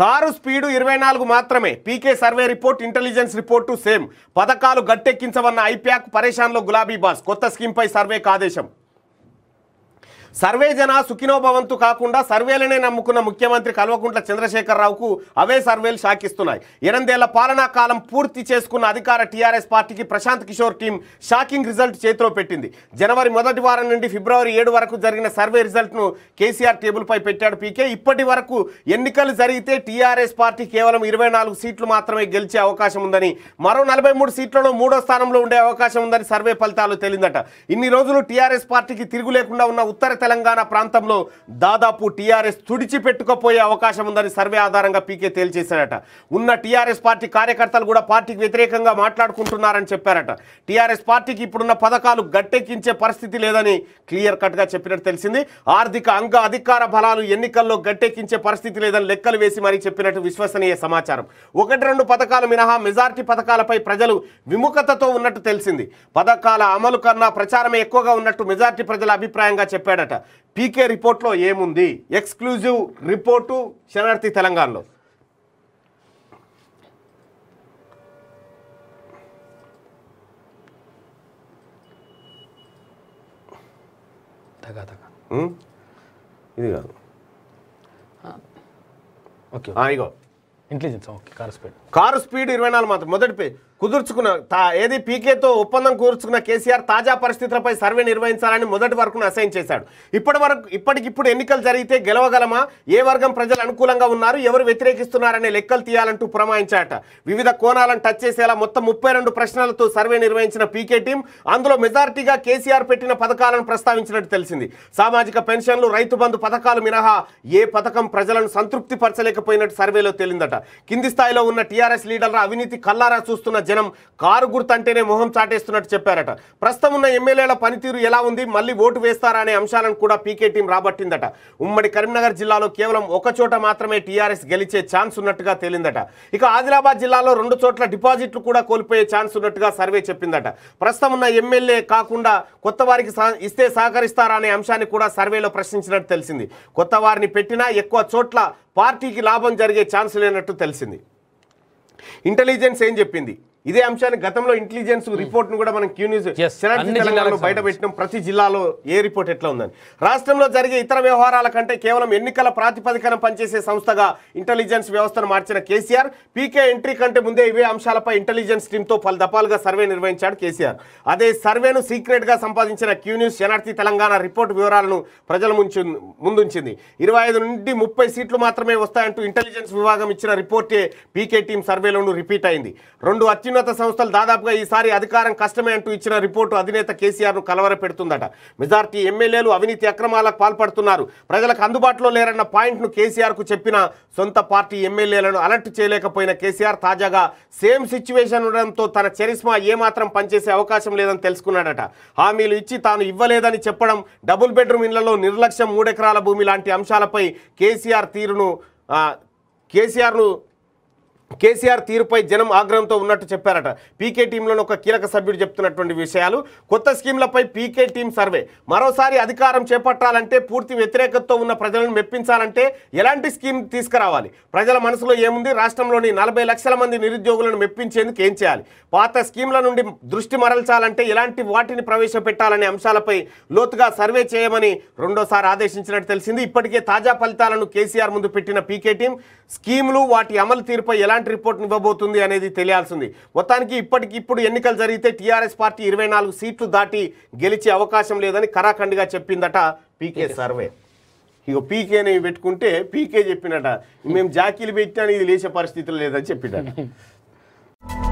car speed ఇరవై నాలుగు మాత్రమే PK survey report intelligence report same పథకాలు గట్టెక్కించవన్న ఐప్యాక్ పరేషాన్లో గులాబీ బాస్ కొత్త స్కీమ్పై సర్వేకు ఆదేశం సర్వే జన సుఖినోభవంతు కాకుండా సర్వేలనే నమ్ముకున్న ముఖ్యమంత్రి కల్వకుంట్ల చంద్రశేఖరరావుకు అవే సర్వేలు షాకిస్తున్నాయి ఎనిమిదేళ్ల పాలనా కాలం పూర్తి చేసుకున్న అధికార టీఆర్ఎస్ పార్టీకి Prashant Kishor team shocking result చేతిలో పెట్టింది జనవరి మొదటి వారం నుండి ఫిబ్రవరి ఏడు వరకు జరిగిన సర్వే రిజల్ట్ను కేసీఆర్ టేబుల్పై పెట్టాడు పీకే ఇప్పటి వరకు ఎన్నికలు జరిగితే టీఆర్ఎస్ పార్టీ కేవలం ఇరవై సీట్లు మాత్రమే గెలిచే అవకాశం ఉందని మరో నలభై సీట్లలో మూడో స్థానంలో ఉండే అవకాశం ఉందని సర్వే ఫలితాలు తెలియదట ఇన్ని రోజులు టీఆర్ఎస్ పార్టీకి తిరుగులేకుండా ఉన్న ఉత్తర తెలంగాణ ప్రాంతంలో దాదాపు టీఆర్ఎస్ తుడిచిపెట్టుకుపోయే అవకాశం ఉందని సర్వే ఆధారంగా పీకే తేల్చేశారట ఉన్న టీఆర్ఎస్ పార్టీ కార్యకర్తలు కూడా పార్టీకి వ్యతిరేకంగా మాట్లాడుకుంటున్నారని చెప్పారట టీఆర్ఎస్ పార్టీకి ఇప్పుడున్న పథకాలు గట్టెక్కించే పరిస్థితి లేదని క్లియర్ కట్గా చెప్పినట్టు తెలిసింది ఆర్థిక అంగ అధికార బలాలు ఎన్నికల్లో గట్టెక్కించే పరిస్థితి లేదని లెక్కలు వేసి మరీ చెప్పినట్టు విశ్వసనీయ సమాచారం ఒకటి రెండు పథకాలు మినహా మెజార్టీ పథకాలపై ప్రజలు విముఖతతో ఉన్నట్టు తెలిసింది పథకాల అమలు కన్నా ప్రచారమే ఎక్కువగా ఉన్నట్టు మెజార్టీ ప్రజల అభిప్రాయంగా చెప్పాడట అడిగారట పీకే రిపోర్ట్లో ఏముంది ఎక్స్క్లూజివ్ రిపోర్టు శరణార్థి తెలంగాణలో ఇది కాదు okay intelligence okay car speed car speed ఇరవై నాలుగు మాత్రం మొదటి పేజ్ కుదుర్చుకున్న తా ఏది పీకేతో ఒప్పందం కూర్చుకున్న కేసీఆర్ తాజా పరిస్థితులపై సర్వే నిర్వహించాలని మొదటి వరకు అసైన్ చేశాడు ఇప్పటి వరకు ఇప్పటికిప్పుడు ఎన్నికలు జరిగితే గెలవగలమా ఏ వర్గం ప్రజలు అనుకూలంగా ఉన్నారు ఎవరు వ్యతిరేకిస్తున్నారనే లెక్కలు తీయాలంటూ ప్రమాయించాట వివిధ కోణాలను టచ్ చేసేలా మొత్తం ముప్పై రెండు ప్రశ్నలతో సర్వే నిర్వహించిన పీకే టీం అందులో మెజారిటీగా కేసీఆర్ పెట్టిన పథకాలను ప్రస్తావించినట్టు తెలిసింది సామాజిక పెన్షన్లు రైతు బంధు పథకాలు మినహా ఏ పథకం ప్రజలను సంతృప్తి పరచలేకపోయినట్టు సర్వేలో తేలిందట కింది స్థాయిలో ఉన్న టీఆర్ఎస్ లీడర్ల అవినీతి కల్లారా చూస్తున్న జనం కారు గుర్తంటేనే మొహం చాటేస్తున్నట్టు చెప్పారట ప్రస్తుతం ఉన్న ఎమ్మెల్యేల పనితీరు ఎలా ఉంది మళ్ళీ ఓటు వేస్తారా అనే అంశాలను కూడా పీకే టీం రాబట్టిందట ఉమ్మడి కరీంనగర్ జిల్లాలో కేవలం ఒక చోట మాత్రమే టీఆర్ఎస్ గెలిచే ఛాన్స్ ఉన్నట్టుగా తేలిందట ఇక ఆదిలాబాద్ జిల్లాలో రెండు చోట్ల డిపాజిట్లు కూడా కోల్పోయే ఛాన్స్ ఉన్నట్టుగా సర్వే చెప్పిందట ప్రస్తుతం ఉన్న ఎమ్మెల్యే కాకుండా కొత్త వారికి ఇస్తే సహకరిస్తారా అనే అంశాన్ని కూడా సర్వేలో ప్రశ్నించినట్టు తెలిసింది కొత్త వారిని పెట్టినా ఎక్కువ చోట్ల పార్టీకి లాభం జరిగే ఛాన్స్ లేనట్టు తెలిసింది ఇంటెలిజెన్స్ ఏం చెప్పింది ఇదే అంశాన్ని గతంలో ఇంటెలిజెన్స్ రిపోర్ట్ ను కూడా మనం క్యూ న్యూస్ తెలంగాణలో బయట పెట్టినాం ప్రతి జిల్లాలో ఏ రిపోర్ట్ ఎట్లా ఉందని రాష్ట్రంలో జరిగే ఇతర వ్యవహారాల కంటే కేవలం ఎన్నికల ప్రాతిపదికన పనిచేసే సంస్థగా ఇంటెలిజెన్స్ వ్యవస్థను మార్చిన కేసీఆర్ పీకే ఎంట్రీ కంటే ముందే ఇవే అంశాలపై ఇంటెలిజెన్స్ టీమ్ తో పలు దఫాలుగా సర్వే నిర్వహించాడు కేసీఆర్ అదే సర్వేను సీక్రెట్ గా సంపాదించిన క్యూ న్యూస్ తెలంగాణ రిపోర్ట్ వివరాలను ప్రజల ముంచు ముందుంచింది ఇరవై నుండి ముప్పై సీట్లు మాత్రమే వస్తాయంటూ ఇంటెలిజెన్స్ విభాగం ఇచ్చిన రిపోర్టే పీకే టీం సర్వేలోనూ రిపీట్ అయింది రెండు అత్యున్న అత్యున్నత సంస్థలు దాదాపుగా ఈసారి అధికారం కష్టమే అంటూ ఇచ్చిన రిపోర్టు అధినేత కేసీఆర్ కలవర కలవరపెడుతుందట మెజార్టీ ఎమ్మెల్యేలు అవినీతి అక్రమాలకు పాల్పడుతున్నారు ప్రజలకు అందుబాటులో లేరన్న పాయింట్ను కేసీఆర్కు చెప్పిన సొంత పార్టీ ఎమ్మెల్యేలను అలర్ట్ చేయలేకపోయిన కేసీఆర్ తాజాగా సేమ్ సిచ్యువేషన్ ఉండడంతో తన చరిస్మా ఏమాత్రం పనిచేసే అవకాశం లేదని తెలుసుకున్నాడట హామీలు ఇచ్చి తాను ఇవ్వలేదని చెప్పడం డబుల్ బెడ్రూమ్ ఇళ్లలో నిర్లక్ష్యం మూడెకరాల భూమి లాంటి అంశాలపై కేసీఆర్ తీరును కేసీఆర్ను కేసీఆర్ తీరుపై జనం ఆగ్రహంతో ఉన్నట్టు చెప్పారట పీకే టీంలోని ఒక కీలక సభ్యుడు చెప్తున్నటువంటి విషయాలు కొత్త స్కీమ్లపై పీకే టీం సర్వే మరోసారి అధికారం చేపట్టాలంటే పూర్తి వ్యతిరేకతతో ఉన్న ప్రజలను మెప్పించాలంటే ఎలాంటి స్కీమ్ తీసుకురావాలి ప్రజల మనసులో ఏముంది రాష్ట్రంలోని నలభై లక్షల మంది నిరుద్యోగులను మెప్పించేందుకు ఏం చేయాలి పాత స్కీమ్ల నుండి దృష్టి మరల్చాలంటే ఎలాంటి వాటిని ప్రవేశపెట్టాలనే అంశాలపై లోతుగా సర్వే చేయమని రెండోసారి ఆదేశించినట్టు తెలిసింది ఇప్పటికే తాజా ఫలితాలను కేసీఆర్ ముందు పెట్టిన పీకే టీం స్కీములు వాటి అమలు తీరుపై ఎలాంటి ఎలాంటి రిపోర్ట్ని ఇవ్వబోతుంది అనేది తెలియాల్సింది మొత్తానికి ఇప్పటికి ఇప్పుడు ఎన్నికలు జరిగితే టీఆర్ఎస్ పార్టీ ఇరవై సీట్లు దాటి గెలిచే అవకాశం లేదని కరాఖండిగా చెప్పిందట పీకే సర్వే ఇక పీకేని పెట్టుకుంటే పీకే చెప్పినట మేము జాకీలు పెట్టినా ఇది లేచే పరిస్థితులు లేదని చెప్పినట